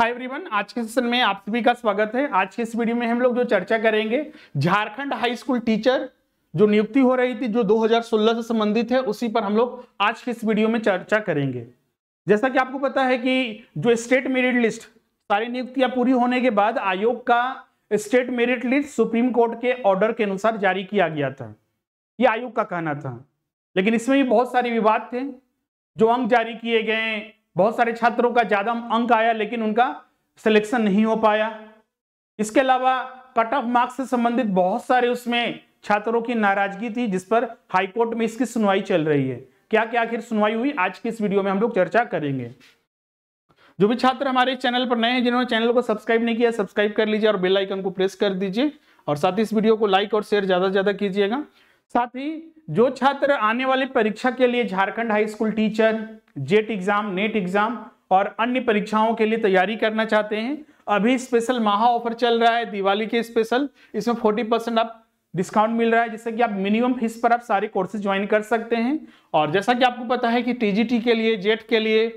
hi everyone आज के session में आप सभी का स्वागत है आज के इस वीडियो में हम लोग जो चर्चा करेंगे झारखंड हाई स्कूल टीचर जो नियुक्ति हो रही थी जो 2016 से संबंधित है उसी पर हम लोग आज के इस वीडियो में चर्चा करेंगे जैसा कि आपको पता है कि जो स्टेट मेरिट लिस्ट सारी नियुक्तियां पूरी होने के बाद आयोग का state merit list supreme court के ऑर्डर के अनुसार जारी किया गया था ये आयोग का कहना था लेकिन इसमें भी बहुत सारे विवाद थे जो अंक जारी किए गए बहुत सारे छात्रों का ज़्यादा अंक आया लेकिन उनका सिलेक्शन नहीं हो पाया इसके अलावा कट ऑफ मार्क्स से संबंधित बहुत सारे उसमें छात्रों की नाराजगी थी जिस पर हाईकोर्ट में इसकी सुनवाई चल रही है क्या क्या आखिर सुनवाई हुई आज की इस वीडियो में हम लोग चर्चा करेंगे जो भी छात्र हमारे चैनल पर नए हैं जिन्होंने चैनल को सब्सक्राइब नहीं किया सब्सक्राइब कर लीजिए और बेल आइकन को प्रेस कर दीजिए और साथ ही इस वीडियो को लाइक और शेयर ज़्यादा से ज़्यादा कीजिएगा साथ ही जो छात्र आने वाली परीक्षा के लिए Jharkhand high school teacher JET exam NET exam और अन्य परीक्षाओं के लिए तैयारी करना चाहते हैं अभी स्पेशल महा ऑफर चल रहा है दिवाली के स्पेशल इसमें फोर्टी परसेंट आप डिस्काउंट मिल रहा है जिससे कि आप मिनिमम फीस पर आप सारे कोर्सेज ज्वाइन कर सकते हैं और जैसा कि आपको पता है कि टी के लिए जेट के लिए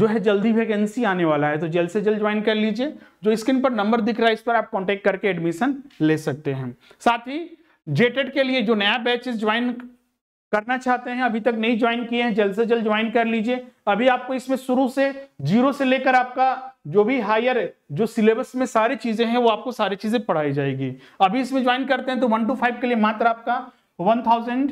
जो है जल्दी वैकेंसी आने वाला है तो जल्द से जल्द ज्वाइन कर लीजिए जो स्क्रीन पर नंबर दिख रहा है इस पर आप कॉन्टेक्ट करके एडमिशन ले सकते हैं साथ ही जेटेड e के लिए जो नया बैचेस ज्वाइन करना चाहते हैं अभी तक नहीं ज्वाइन किए हैं जल्द से जल्द ज्वाइन कर लीजिए अभी आपको इसमें शुरू से जीरो से लेकर आपका जो भी हायर जो सिलेबस में सारी चीजें हैं वो आपको सारी चीजें पढ़ाई जाएगी अभी इसमें ज्वाइन करते हैं तो वन टू फाइव के लिए मात्र आपका वन थाउजेंड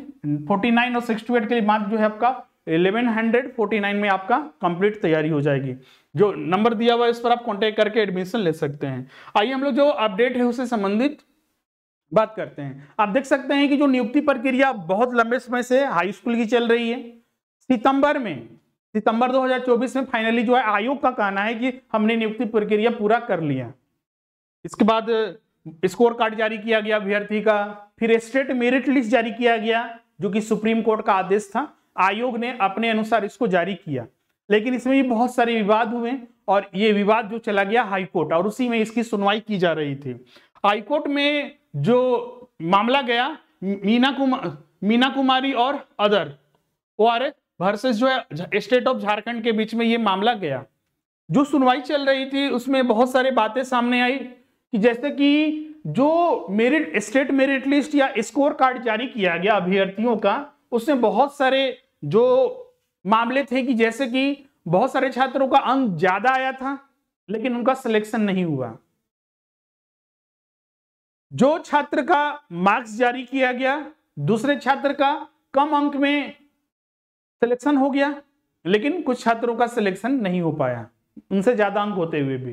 फोर्टी नाइन और सिक्स टू एट के लिए मात्र जो है आपका इलेवन हंड्रेड फोर्टी नाइन में आपका कंप्लीट तैयारी हो जाएगी जो नंबर दिया हुआ है इस पर आप कॉन्टेक्ट करके एडमिशन ले सकते हैं आइए हम लोग जो अपडेट है उससे संबंधित बात करते हैं आप देख सकते हैं कि जो नियुक्ति प्रक्रिया बहुत लंबे समय से हाई स्कूल की चल रही है सितंबर में सितंबर 2024 में फाइनली जो है आयोग का कहना है कि हमने नियुक्ति प्रक्रिया पूरा कर लिया इसके बाद स्कोर कार्ड जारी किया गया अभ्यर्थी का फिर स्टेट मेरिट लिस्ट जारी किया गया जो कि सुप्रीम कोर्ट का आदेश था आयोग ने अपने अनुसार इसको जारी किया लेकिन इसमें भी बहुत सारे विवाद हुए और ये विवाद जो चला गया हाईकोर्ट और उसी में इसकी सुनवाई की जा रही थी हाईकोर्ट में जो मामला गया मीना कुमार मीना कुमारी और other O R S versus जो है स्टेट ऑफ झारखंड के बीच में ये मामला गया जो सुनवाई चल रही थी उसमें बहुत सारी बातें सामने आई कि जैसे कि जो मेरिट स्टेट मेरिट लिस्ट या स्कोर कार्ड जारी किया गया अभ्यर्थियों का उसमें बहुत सारे जो मामले थे कि जैसे कि बहुत सारे छात्रों का अंक ज्यादा आया था लेकिन उनका सिलेक्शन नहीं हुआ जो छात्र का मार्क्स जारी किया गया दूसरे छात्र का कम अंक में सिलेक्शन हो गया लेकिन कुछ छात्रों का सिलेक्शन नहीं हो पाया उनसे ज्यादा अंक होते हुए भी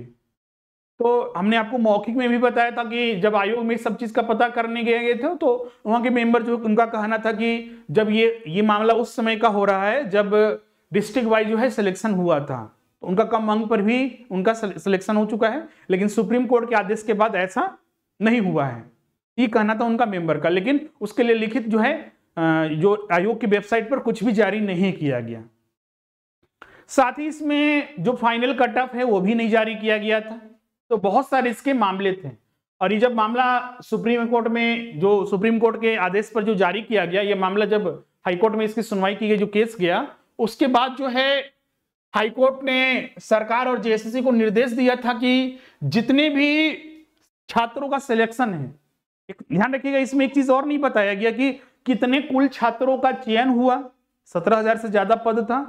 तो हमने आपको मौखिक में भी बताया था कि जब आयोग में सब चीज का पता करने गए थे तो वहां के मेंबर जो उनका कहना था कि जब ये ये मामला उस समय का हो रहा है जब डिस्ट्रिक्ट वाइज जो है सिलेक्शन हुआ था तो उनका कम अंक पर भी उनका सिलेक्शन हो चुका है लेकिन सुप्रीम कोर्ट के आदेश के बाद ऐसा नहीं हुआ है ये कहना था उनका मेंबर का लेकिन उसके लिए लिखित जो है जो आयोग की वेबसाइट पर कुछ भी जारी नहीं किया गया साथ ही इसमें जो फाइनल कट ऑफ है वो भी नहीं जारी किया गया था तो बहुत सारे इसके मामले थे और ये जब मामला सुप्रीम कोर्ट में जो सुप्रीम कोर्ट के आदेश पर जो जारी किया गया ये मामला जब हाईकोर्ट में इसकी सुनवाई की गई जो केस गया उसके बाद जो है हाईकोर्ट ने सरकार और जेएससी को निर्देश दिया था कि जितने भी छात्रों का सिलेक्शन है ध्यान रखिएगा इसमें एक चीज और नहीं बताया गया कि कितने कुल छात्रों का चयन हुआ सत्रह हजार से ज्यादा पद था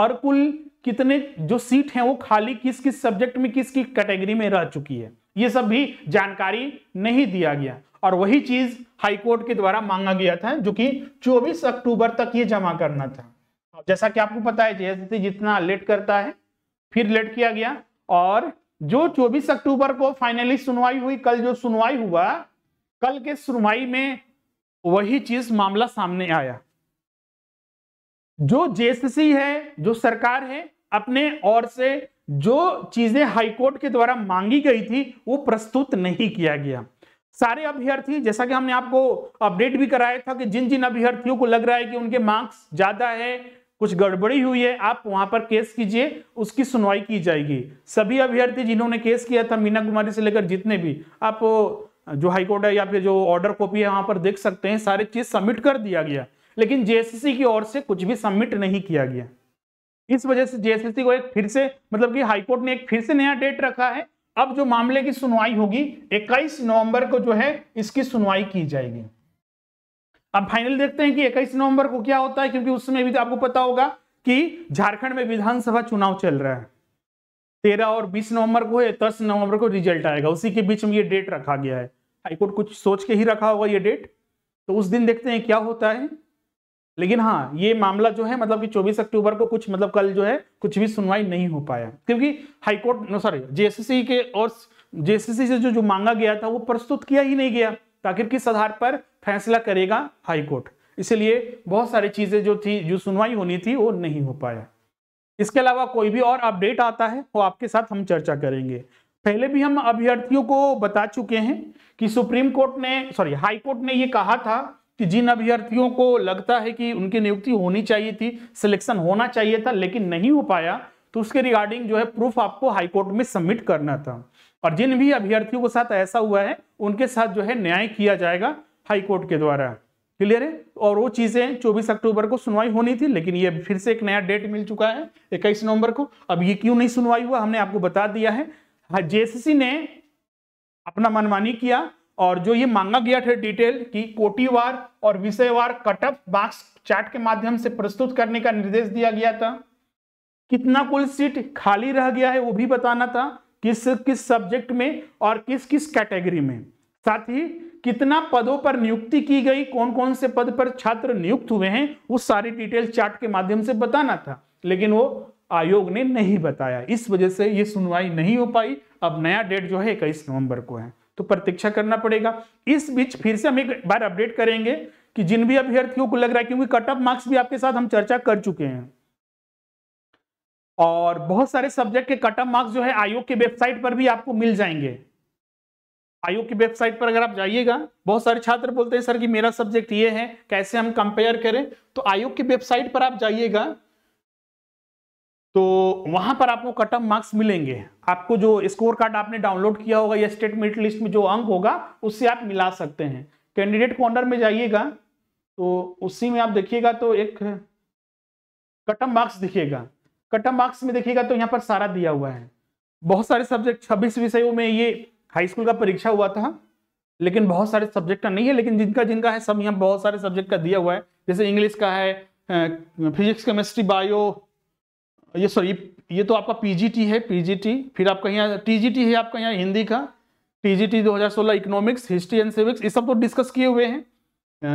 और कुल कितने जो सीट है वो खाली किस किस सब्जेक्ट में किस किस कैटेगरी में रह चुकी है ये सब भी जानकारी नहीं दिया गया और वही चीज हाईकोर्ट के द्वारा मांगा गया था जो कि 24 अक्टूबर तक ये जमा करना था जैसा कि आपको पता है जितना लेट करता है फिर लेट किया गया और जो 24 अक्टूबर को फाइनली सुनवाई हुई कल जो सुनवाई हुआ कल के सुनवाई में वही चीज मामला सामने आया जो जेएससी है जो सरकार है अपने और से जो चीजें हाईकोर्ट के द्वारा मांगी गई थी वो प्रस्तुत नहीं किया गया सारे अभ्यर्थी जैसा कि हमने आपको अपडेट भी कराया था कि जिन जिन अभ्यर्थियों को लग रहा है कि उनके मार्क्स ज्यादा है कुछ गड़बड़ी हुई है आप वहां पर केस कीजिए उसकी सुनवाई की जाएगी सभी अभ्यर्थी जिन्होंने केस किया था मीना कुमारी से लेकर जितने भी आप जो हाईकोर्ट है या फिर जो ऑर्डर कॉपी है वहां पर देख सकते हैं सारी चीज सबमिट कर दिया गया लेकिन जेएससी की ओर से कुछ भी सबमिट नहीं किया गया इस वजह से जेएससी को एक फिर से मतलब कि हाईकोर्ट ने एक फिर से नया डेट रखा है अब जो मामले की सुनवाई होगी 21 नवंबर को जो है इसकी सुनवाई की जाएगी अब फाइनल देखते हैं कि 21 नवंबर को क्या होता है क्योंकि उस समय भी तो आपको पता होगा कि झारखंड में विधानसभा चुनाव चल रहा है तेरह और बीस नवंबर को है दस नवंबर को रिजल्ट आएगा उसी के बीच में ये डेट रखा गया है हाईकोर्ट कुछ सोच के ही रखा होगा ये डेट तो उस दिन देखते हैं क्या होता है लेकिन हाँ ये मामला जो है मतलब कि 24 अक्टूबर को कुछ मतलब कल जो है कुछ भी सुनवाई नहीं हो पाया क्योंकि हाईकोर्ट सॉरी जेएससी के और जेएससी से जो जो मांगा गया था वो प्रस्तुत किया ही नहीं गया ताकि किस आधार पर फैसला करेगा हाईकोर्ट इसलिए बहुत सारी चीजें जो थी जो सुनवाई होनी थी वो नहीं हो पाया इसके अलावा कोई भी और अपडेट आता है वो आपके साथ हम चर्चा करेंगे पहले भी हम अभ्यर्थियों को बता चुके हैं कि सुप्रीम कोर्ट ने सॉरी हाई कोर्ट ने ये कहा था कि जिन अभ्यर्थियों को लगता है कि उनकी नियुक्ति होनी चाहिए थी सिलेक्शन होना चाहिए था लेकिन नहीं हो पाया तो उसके रिगार्डिंग जो है प्रूफ आपको हाईकोर्ट में सबमिट करना था और जिन भी अभ्यर्थियों के साथ ऐसा हुआ है उनके साथ जो है न्याय किया जाएगा हाईकोर्ट के द्वारा क्लियर है और वो चीजें 24 अक्टूबर को सुनवाई होनी थी लेकिन ये फिर से एक नया डेट मिल चुका है इक्कीस नवंबर को अब ये क्यों नहीं सुनवाई हुआ हमने आपको बता दिया है हाँ, जेसीसी ने अपना मनमानी किया और जो ये मांगा गया था डिटेल कि कोटिवार और विषयवार कटअप बाक्स चार्ट के माध्यम से प्रस्तुत करने का निर्देश दिया गया था कितना कुल सीट खाली रह गया है वो भी बताना था किस किस सब्जेक्ट में और किस किस कैटेगरी में साथ ही कितना पदों पर नियुक्ति की गई कौन कौन से पद पर छात्र नियुक्त हुए हैं वो सारी डिटेल चार्ट के माध्यम से बताना था लेकिन वो आयोग ने नहीं बताया इस वजह से ये सुनवाई नहीं हो पाई अब नया डेट जो है इक्कीस नवंबर को है तो प्रतीक्षा करना पड़ेगा इस बीच फिर से हम एक बार अपडेट करेंगे कि जिन भी अभ्यर्थियों को लग रहा है क्योंकि कट ऑफ मार्क्स भी आपके साथ हम चर्चा कर चुके हैं और बहुत सारे सब्जेक्ट के ऑफ मार्क्स जो है आयोग की वेबसाइट पर भी आपको मिल जाएंगे आयोग की वेबसाइट पर अगर आप जाइएगा बहुत सारे छात्र बोलते हैं सर कि मेरा सब्जेक्ट ये है कैसे हम कंपेयर करें तो आयोग की वेबसाइट पर आप जाइएगा तो वहां पर आपको ऑफ मार्क्स मिलेंगे आपको जो स्कोर कार्ड आपने डाउनलोड किया होगा या स्टेट मेरिट लिस्ट में जो अंक होगा उससे आप मिला सकते हैं कैंडिडेट कॉर्नर में जाइएगा तो उसी में आप देखिएगा तो एक कटम मार्क्स दिखेगा कटम मार्क्स में देखिएगा तो यहाँ पर सारा दिया हुआ है बहुत सारे सब्जेक्ट छब्बीस विषयों में ये हाई स्कूल का परीक्षा हुआ था लेकिन बहुत सारे सब्जेक्ट का नहीं है लेकिन जिनका जिनका है सब यहाँ बहुत सारे सब्जेक्ट का दिया हुआ है जैसे इंग्लिश का है फिजिक्स केमिस्ट्री बायो ये सॉरी ये तो आपका पीजीटी है पीजीटी फिर आपका यहाँ टीजीटी है आपका यहाँ हिंदी का TGT 2016 economics history and civics ये सब तो डिस्कस किए हुए हैं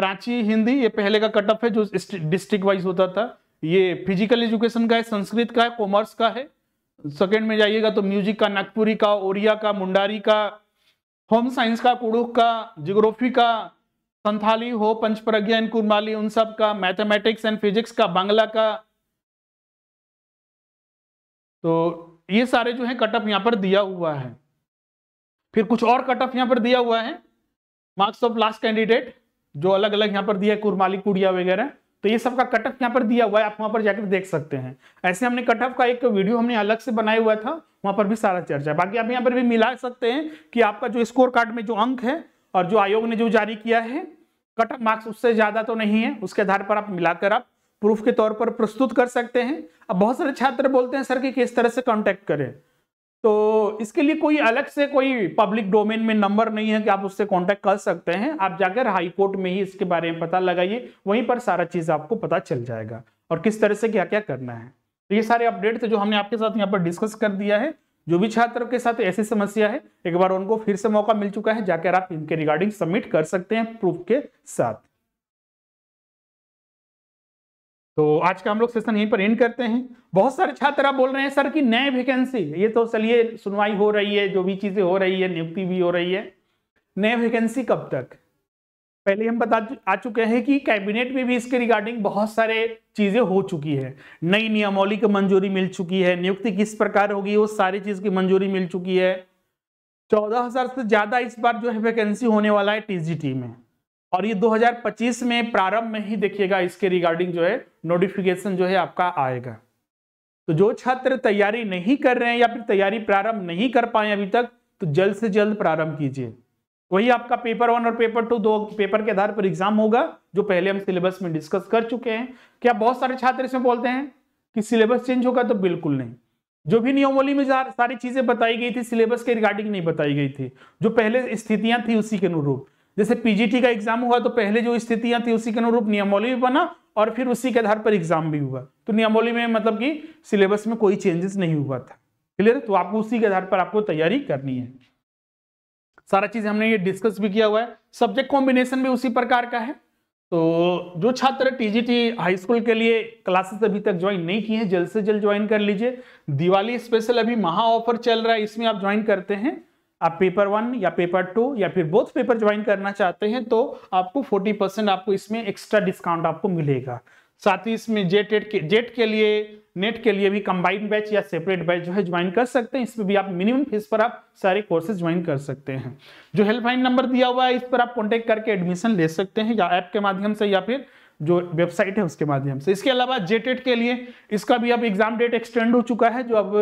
रांची हिंदी ये पहले का कटअप है जो डिस्ट्रिक्ट वाइज होता था ये फिजिकल एजुकेशन का है संस्कृत का है कॉमर्स का है सेकेंड में जाइएगा तो म्यूजिक का नागपुरी का ओरिया का मुंडारी का होम साइंस का कुड़ुक का जियोग्राफी का संथाली हो प्रज्ञा एंड कुरमाली उन सब का मैथमेटिक्स एंड फिजिक्स का बांग्ला का तो ये सारे जो है कटअप यहाँ पर दिया हुआ है फिर कुछ और कटअप यहाँ पर दिया हुआ है मार्क्स ऑफ लास्ट कैंडिडेट जो अलग अलग यहाँ पर दिया है कुरमाली कुड़िया वगैरह तो ये सबका कट ऑफ यहाँ पर दिया हुआ है आप वहां पर जाकर देख सकते हैं ऐसे हमने कट ऑफ का एक वीडियो हमने अलग से बनाया हुआ था वहां पर भी सारा चर्चा है बाकी आप यहाँ पर भी मिला सकते हैं कि आपका जो स्कोर कार्ड में जो अंक है और जो आयोग ने जो जारी किया है कट ऑफ मार्क्स उससे ज़्यादा तो नहीं है उसके आधार पर आप मिलाकर आप प्रूफ के तौर पर प्रस्तुत कर सकते हैं अब बहुत सारे छात्र बोलते हैं सर कि किस तरह से कॉन्टैक्ट करें तो इसके लिए कोई अलग से कोई पब्लिक डोमेन में नंबर नहीं है कि आप उससे कांटेक्ट कर सकते हैं आप जाकर हाईकोर्ट में ही इसके बारे में पता लगाइए वहीं पर सारा चीज आपको पता चल जाएगा और किस तरह से क्या क्या करना है तो ये सारे अपडेट थे जो हमने आपके साथ यहाँ पर डिस्कस कर दिया है जो भी छात्र के साथ ऐसी समस्या है एक बार उनको फिर से मौका मिल चुका है जाकर आप इनके रिगार्डिंग सबमिट कर सकते हैं प्रूफ के साथ तो आज का हम लोग सेशन यहीं पर एंड करते हैं बहुत सारे छात्र आप बोल रहे हैं सर कि नए वैकेंसी ये तो चलिए सुनवाई हो रही है जो भी चीज़ें हो रही है नियुक्ति भी हो रही है नए वैकेंसी कब तक पहले हम बता आ चुके हैं कि कैबिनेट में भी इसके रिगार्डिंग बहुत सारे चीज़ें हो चुकी है नई नियमावली की मंजूरी मिल चुकी है नियुक्ति किस प्रकार होगी वो सारी चीज़ की मंजूरी मिल चुकी है चौदह हज़ार से ज़्यादा इस बार जो है वैकेंसी होने वाला है टीजीटी में और ये 2025 में प्रारंभ में ही देखिएगा इसके रिगार्डिंग जो है नोटिफिकेशन जो है आपका आएगा तो जो छात्र तैयारी नहीं कर रहे हैं या फिर तैयारी प्रारंभ नहीं कर पाए अभी तक तो जल्द से जल्द प्रारंभ कीजिए वही आपका पेपर वन और पेपर टू दो पेपर के आधार पर एग्जाम होगा जो पहले हम सिलेबस में डिस्कस कर चुके हैं क्या बहुत सारे छात्र इसमें बोलते हैं कि सिलेबस चेंज होगा तो बिल्कुल नहीं जो भी नियमवली में सारी चीजें बताई गई थी सिलेबस के रिगार्डिंग नहीं बताई गई थी जो पहले स्थितियां थी उसी के अनुरूप जैसे पीजीटी का एग्जाम हुआ तो पहले जो स्थितियां थी उसी के अनुरूप नियमवली भी बना और फिर उसी के आधार पर एग्जाम भी हुआ तो नियमावली में मतलब कि सिलेबस में कोई चेंजेस नहीं हुआ था क्लियर तो आपको उसी के आधार पर आपको तैयारी करनी है सारा चीज हमने ये डिस्कस भी किया हुआ है सब्जेक्ट कॉम्बिनेशन भी उसी प्रकार का है तो जो छात्र टीजीटी हाई स्कूल के लिए क्लासेस अभी तक ज्वाइन नहीं किए हैं जल्द से जल्द ज्वाइन कर लीजिए दिवाली स्पेशल अभी महा ऑफर चल रहा है इसमें आप ज्वाइन करते हैं आप पेपर वन या पेपर टू या फिर बोथ पेपर ज्वाइन करना चाहते हैं तो आपको 40 परसेंट आपको इसमें एक्स्ट्रा डिस्काउंट आपको मिलेगा साथ ही इसमें जेट एट e के जेट e के लिए नेट के लिए भी कंबाइंड बैच या सेपरेट बैच जो है ज्वाइन कर सकते हैं इसमें भी आप मिनिमम फीस पर आप सारे कोर्सेज ज्वाइन कर सकते हैं जो हेल्पलाइन नंबर दिया हुआ है इस पर आप कॉन्टेक्ट करके एडमिशन ले सकते हैं या ऐप के माध्यम से या फिर जो वेबसाइट है उसके माध्यम से इसके अलावा जेटेट e के लिए इसका भी अब एग्जाम डेट एक्सटेंड हो चुका है जो अब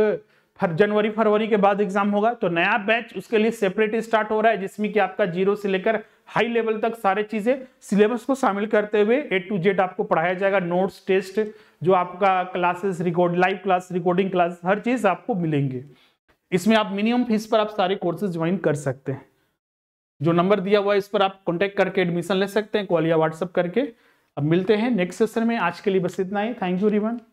फर जनवरी फरवरी के बाद एग्जाम होगा तो नया बैच उसके लिए सेपरेट स्टार्ट हो रहा है जिसमें कि आपका जीरो से लेकर हाई लेवल तक सारे चीजें सिलेबस को शामिल करते हुए ए टू जेड आपको पढ़ाया जाएगा नोट्स टेस्ट जो आपका classes record live class recording class हर चीज आपको मिलेंगे इसमें आप मिनिमम फीस पर आप सारे कोर्सेज ज्वाइन कर सकते हैं जो नंबर दिया हुआ है इस पर आप कॉन्टेक्ट करके एडमिशन ले सकते हैं कॉल या व्हाट्सअप करके अब मिलते हैं नेक्स्ट सेशन में आज के लिए बस इतना ही थैंक यू रिवन